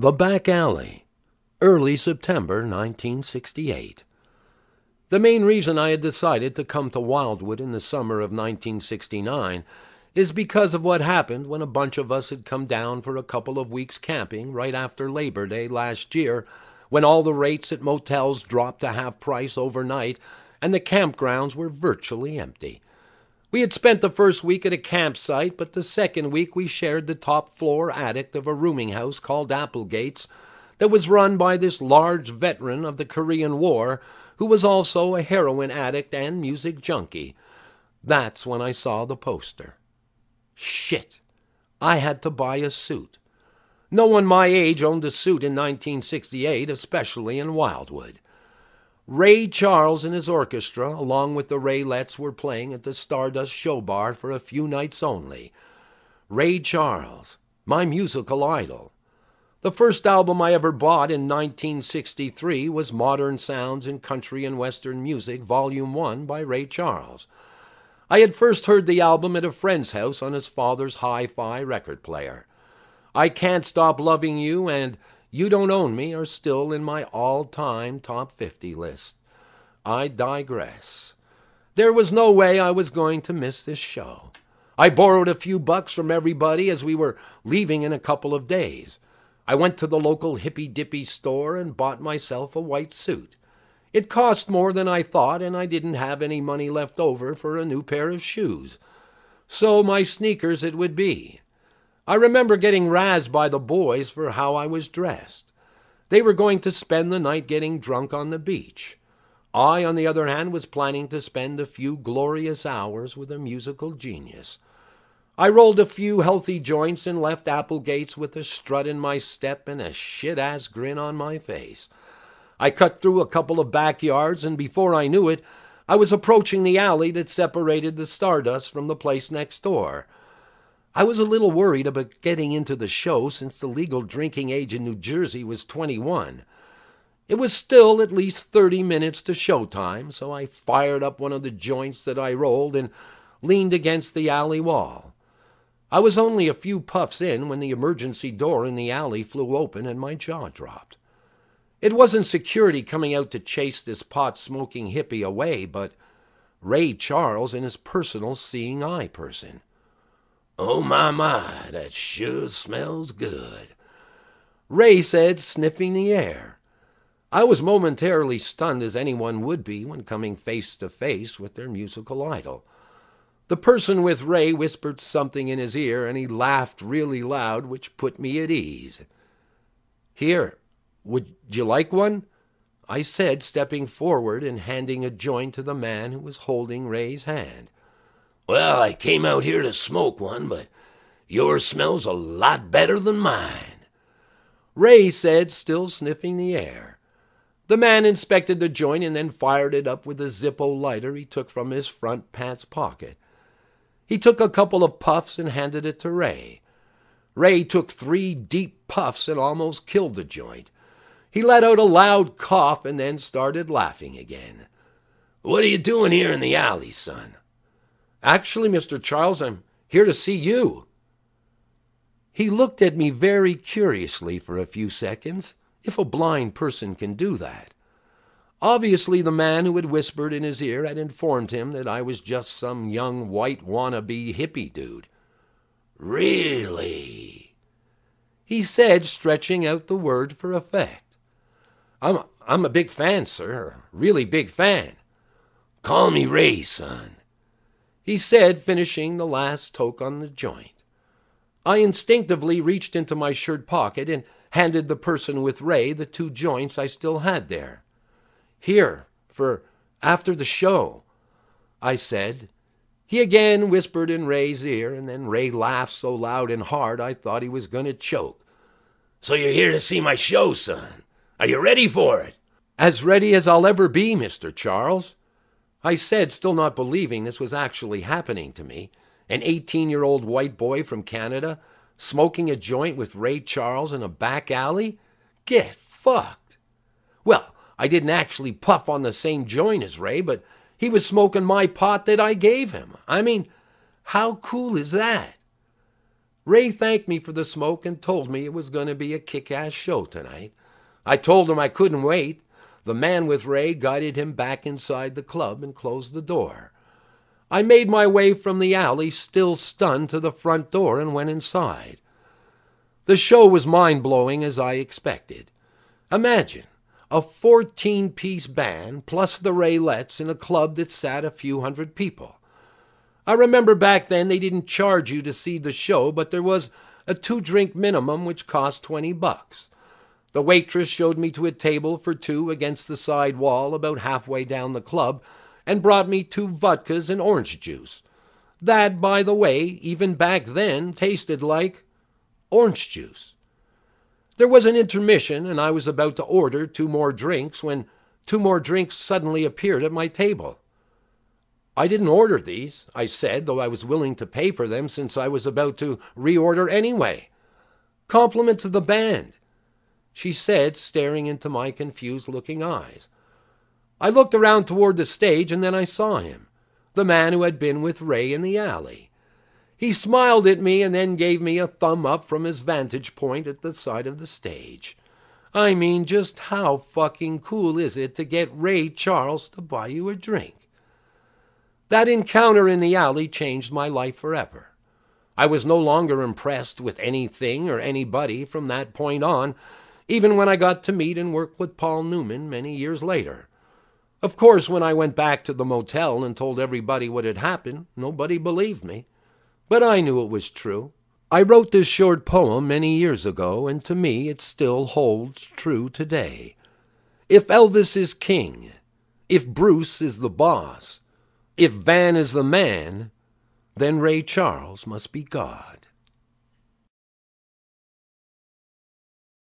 The Back Alley, early September 1968. The main reason I had decided to come to Wildwood in the summer of 1969 is because of what happened when a bunch of us had come down for a couple of weeks camping right after Labor Day last year, when all the rates at motels dropped to half price overnight and the campgrounds were virtually empty. We had spent the first week at a campsite, but the second week we shared the top floor attic of a rooming house called Applegate's that was run by this large veteran of the Korean War who was also a heroin addict and music junkie. That's when I saw the poster. Shit! I had to buy a suit. No one my age owned a suit in 1968, especially in Wildwood. Ray Charles and his orchestra, along with the Raylettes, were playing at the Stardust Show Bar for a few nights only. Ray Charles, my musical idol. The first album I ever bought in 1963 was Modern Sounds in Country and Western Music, Volume 1 by Ray Charles. I had first heard the album at a friend's house on his father's hi fi record player. I Can't Stop Loving You and you Don't Own Me are still in my all time top 50 list. I digress. There was no way I was going to miss this show. I borrowed a few bucks from everybody as we were leaving in a couple of days. I went to the local hippy dippy store and bought myself a white suit. It cost more than I thought, and I didn't have any money left over for a new pair of shoes. So my sneakers it would be, I remember getting razzed by the boys for how I was dressed. They were going to spend the night getting drunk on the beach. I, on the other hand, was planning to spend a few glorious hours with a musical genius. I rolled a few healthy joints and left Applegate's with a strut in my step and a shit ass grin on my face. I cut through a couple of backyards, and before I knew it, I was approaching the alley that separated the Stardust from the place next door. I was a little worried about getting into the show since the legal drinking age in New Jersey was 21. It was still at least 30 minutes to showtime, so I fired up one of the joints that I rolled and leaned against the alley wall. I was only a few puffs in when the emergency door in the alley flew open and my jaw dropped. It wasn't security coming out to chase this pot smoking hippie away, but Ray Charles and his personal seeing eye person. Oh, my, my, that sure smells good. Ray said, sniffing the air. I was momentarily stunned as anyone would be when coming face to face with their musical idol. The person with Ray whispered something in his ear, and he laughed really loud, which put me at ease. Here, would you like one? I said, stepping forward and handing a joint to the man who was holding Ray's hand. Well, I came out here to smoke one, but yours smells a lot better than mine. Ray said, still sniffing the air. The man inspected the joint and then fired it up with a Zippo lighter he took from his front pants pocket. He took a couple of puffs and handed it to Ray. Ray took three deep puffs and almost killed the joint. He let out a loud cough and then started laughing again. What are you doing here in the alley, son? Actually, Mr. Charles, I'm here to see you. He looked at me very curiously for a few seconds, if a blind person can do that. Obviously, the man who had whispered in his ear had informed him that I was just some young white wannabe hippie dude. Really? He said, stretching out the word for effect. I'm, I'm a big fan, sir. Really big fan. Call me Ray, son. He said, finishing the last toke on the joint. I instinctively reached into my shirt pocket and handed the person with Ray the two joints I still had there. Here, for after the show, I said. He again whispered in Ray's ear, and then Ray laughed so loud and hard I thought he was going to choke. So you're here to see my show, son. Are you ready for it? As ready as I'll ever be, Mr. Charles. I said, still not believing this was actually happening to me, an 18 year old white boy from Canada smoking a joint with Ray Charles in a back alley? Get fucked. Well, I didn't actually puff on the same joint as Ray, but he was smoking my pot that I gave him. I mean, how cool is that? Ray thanked me for the smoke and told me it was going to be a kick ass show tonight. I told him I couldn't wait the man with Ray guided him back inside the club and closed the door. I made my way from the alley, still stunned, to the front door and went inside. The show was mind blowing as I expected. Imagine a 14 piece band plus the Raylettes in a club that sat a few hundred people. I remember back then they didn't charge you to see the show, but there was a two drink minimum which cost 20 bucks. The waitress showed me to a table for two against the side wall about halfway down the club and brought me two vodkas and orange juice. That, by the way, even back then tasted like orange juice. There was an intermission, and I was about to order two more drinks when two more drinks suddenly appeared at my table. I didn't order these, I said, though I was willing to pay for them since I was about to reorder anyway. Compliment to the band she said, staring into my confused looking eyes. I looked around toward the stage and then I saw him, the man who had been with Ray in the alley. He smiled at me and then gave me a thumb up from his vantage point at the side of the stage. I mean, just how fucking cool is it to get Ray Charles to buy you a drink? That encounter in the alley changed my life forever. I was no longer impressed with anything or anybody from that point on, even when I got to meet and work with Paul Newman many years later. Of course, when I went back to the motel and told everybody what had happened, nobody believed me. But I knew it was true. I wrote this short poem many years ago, and to me it still holds true today. If Elvis is king, if Bruce is the boss, if Van is the man, then Ray Charles must be God.